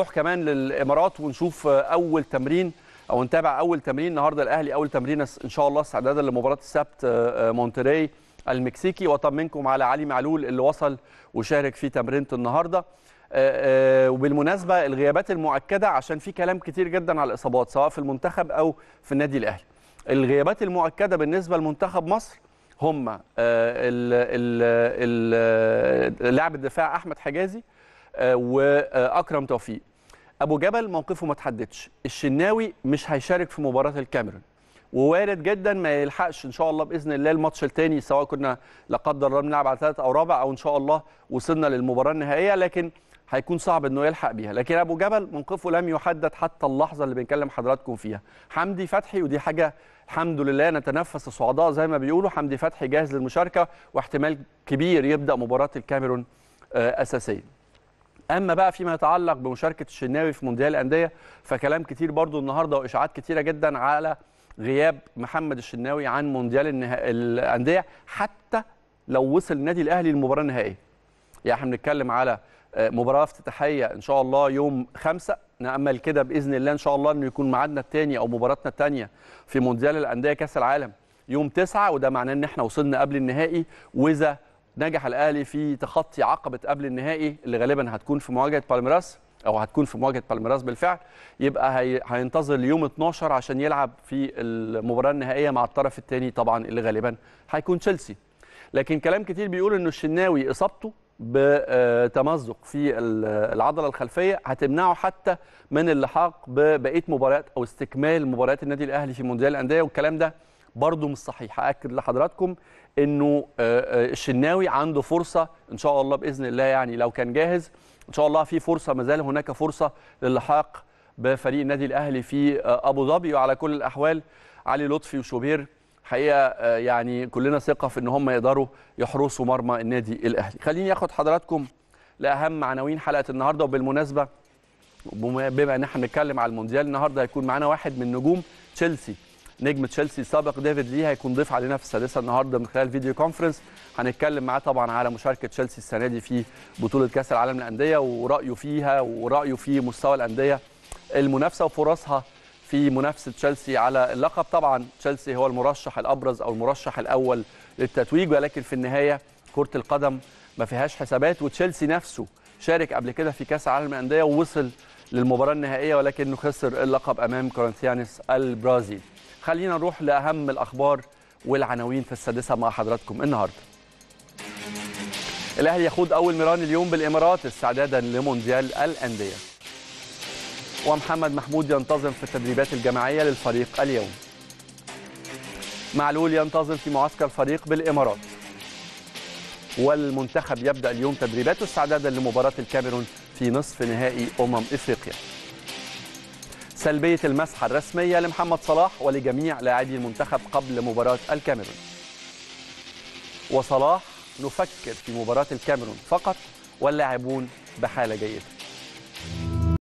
نروح كمان للامارات ونشوف اول تمرين او نتابع اول تمرين النهارده الاهلي اول تمرين ان شاء الله استعدادا لمباراه السبت آه، آه، مونتري المكسيكي واطمنكم على علي معلول اللي وصل وشارك في تمرينه النهارده آه، وبالمناسبه الغيابات المؤكده عشان في كلام كتير جدا على الاصابات سواء في المنتخب او في النادي الاهلي الغيابات المؤكده بالنسبه لمنتخب مصر هم لاعب الدفاع احمد حجازي واكرم توفيق ابو جبل موقفه ما تحددش الشناوي مش هيشارك في مباراه الكاميرون ووارد جدا ما يلحقش ان شاء الله باذن الله الماتش الثاني سواء كنا لا قدر الله بنلعب على ثلاث او رابع او ان شاء الله وصلنا للمباراه النهائيه لكن هيكون صعب انه يلحق بيها لكن ابو جبل موقفه لم يحدد حتى اللحظه اللي بنكلم حضراتكم فيها حمدي فتحي ودي حاجه الحمد لله نتنفس الصعداء زي ما بيقولوا حمدي فتحي جاهز للمشاركه واحتمال كبير يبدا مباراه الكاميرون آه، اساسيا اما بقى فيما يتعلق بمشاركه الشناوي في مونديال الانديه فكلام كتير برضو النهارده واشاعات كتيره جدا على غياب محمد الشناوي عن مونديال النها... الانديه حتى لو وصل النادي الاهلي للمباراه النهائيه يعني احنا بنتكلم على آه، مباراه افتتاحيه ان شاء الله يوم خمسة نامل كده باذن الله ان شاء الله انه يكون معادنا الثاني او مباراتنا الثانيه في مونديال الانديه كاس العالم يوم تسعة وده معناه ان احنا وصلنا قبل النهائي واذا نجح الاهلي في تخطي عقبه قبل النهائي اللي غالبا هتكون في مواجهه بالميراس او هتكون في مواجهه بالميراس بالفعل يبقى هي... هينتظر ليوم 12 عشان يلعب في المباراه النهائيه مع الطرف الثاني طبعا اللي غالبا هيكون تشيلسي لكن كلام كتير بيقول انه الشناوي اصابته بتمزق في العضله الخلفيه هتمنعه حتى من اللحاق ببقيه مباريات او استكمال مباريات النادي الاهلي في مونديال الانديه والكلام ده برضو مش صحيح أأكد لحضراتكم انه آه، آه، الشناوي عنده فرصه ان شاء الله باذن الله يعني لو كان جاهز ان شاء الله في فرصه ما زال هناك فرصه للحاق بفريق النادي الاهلي في آه، ابو ظبي وعلى كل الاحوال علي لطفي وشوبير حقيقه يعني كلنا ثقه في ان هم يقدروا يحرسوا مرمى النادي الاهلي خليني اخد حضراتكم لاهم عناوين حلقه النهارده وبالمناسبه بما ان احنا بنتكلم على المونديال النهارده هيكون معانا واحد من نجوم تشيلسي نجم تشيلسي السابق ديفيد لي هيكون ضيف علينا في السادسه النهارده من خلال فيديو كونفرنس هنتكلم معاه طبعا على مشاركه تشيلسي السنه دي في بطوله كاس العالم للانديه ورايه فيها ورايه في مستوى الانديه المنافسه وفرصها في منافسه تشيلسي على اللقب طبعا تشيلسي هو المرشح الابرز او المرشح الاول للتتويج ولكن في النهايه كره القدم ما فيهاش حسابات وتشيلسي نفسه شارك قبل كده في كاس العالم للانديه ووصل للمباراه النهائيه ولكنه خسر اللقب امام كورنثيانس البرازيل خلينا نروح لأهم الأخبار والعناوين في السادسة مع حضراتكم النهاردة الأهلي يخوض أول ميران اليوم بالإمارات استعدادا لمونديال الأندية ومحمد محمود ينتظم في التدريبات الجماعية للفريق اليوم معلول ينتظم في معسكر فريق بالإمارات والمنتخب يبدأ اليوم تدريباته استعدادا لمباراة الكاميرون في نصف نهائي أمم إفريقيا سلبية المسحة الرسمية لمحمد صلاح ولجميع لاعبي المنتخب قبل مباراة الكاميرون وصلاح نفكر في مباراة الكاميرون فقط واللاعبون بحالة جيدة